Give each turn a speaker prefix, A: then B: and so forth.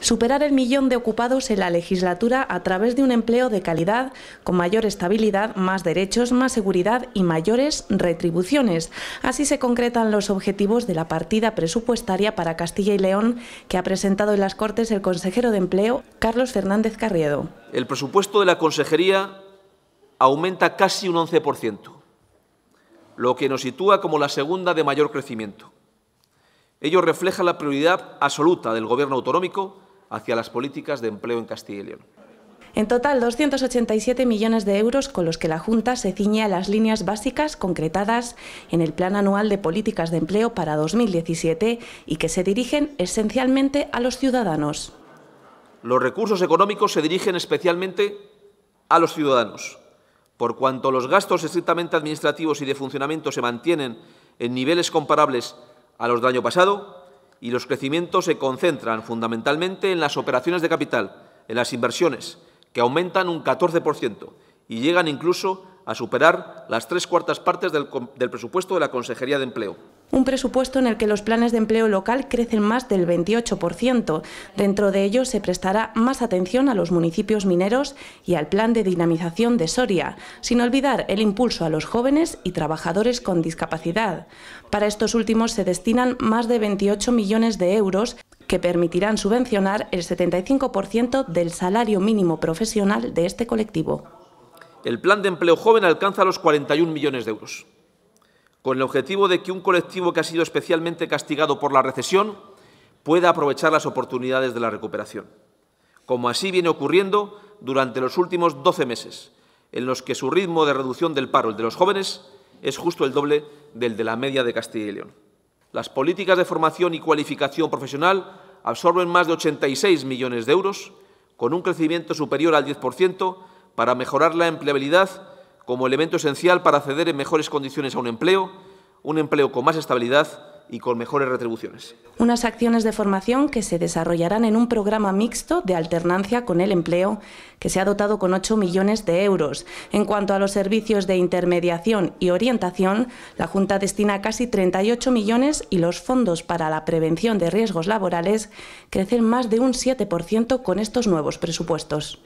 A: superar el millón de ocupados en la legislatura a través de un empleo de calidad, con mayor estabilidad, más derechos, más seguridad y mayores retribuciones. Así se concretan los objetivos de la partida presupuestaria para Castilla y León que ha presentado en las Cortes el consejero de Empleo, Carlos Fernández Carriedo.
B: El presupuesto de la Consejería aumenta casi un 11%, lo que nos sitúa como la segunda de mayor crecimiento. Ello refleja la prioridad absoluta del Gobierno autonómico hacia las políticas de empleo en Castilla y León.
A: En total, 287 millones de euros con los que la Junta se ciñe a las líneas básicas concretadas en el Plan Anual de Políticas de Empleo para 2017 y que se dirigen esencialmente a los ciudadanos.
B: Los recursos económicos se dirigen especialmente a los ciudadanos. Por cuanto los gastos estrictamente administrativos y de funcionamiento se mantienen en niveles comparables a los del año pasado, y los crecimientos se concentran fundamentalmente en las operaciones de capital, en las inversiones, que aumentan un 14% y llegan incluso a superar las tres cuartas partes del, del presupuesto de la Consejería de Empleo
A: un presupuesto en el que los planes de empleo local crecen más del 28%. Dentro de ello se prestará más atención a los municipios mineros y al plan de dinamización de Soria, sin olvidar el impulso a los jóvenes y trabajadores con discapacidad. Para estos últimos se destinan más de 28 millones de euros que permitirán subvencionar el 75% del salario mínimo profesional de este colectivo.
B: El plan de empleo joven alcanza los 41 millones de euros con el objetivo de que un colectivo que ha sido especialmente castigado por la recesión pueda aprovechar las oportunidades de la recuperación, como así viene ocurriendo durante los últimos 12 meses, en los que su ritmo de reducción del paro, el de los jóvenes, es justo el doble del de la media de Castilla y León. Las políticas de formación y cualificación profesional absorben más de 86 millones de euros, con un crecimiento superior al 10%, para mejorar la empleabilidad como elemento esencial para acceder en mejores condiciones a un empleo, un empleo con más estabilidad y con mejores retribuciones.
A: Unas acciones de formación que se desarrollarán en un programa mixto de alternancia con el empleo que se ha dotado con 8 millones de euros. En cuanto a los servicios de intermediación y orientación, la Junta destina casi 38 millones y los fondos para la prevención de riesgos laborales crecen más de un 7% con estos nuevos presupuestos.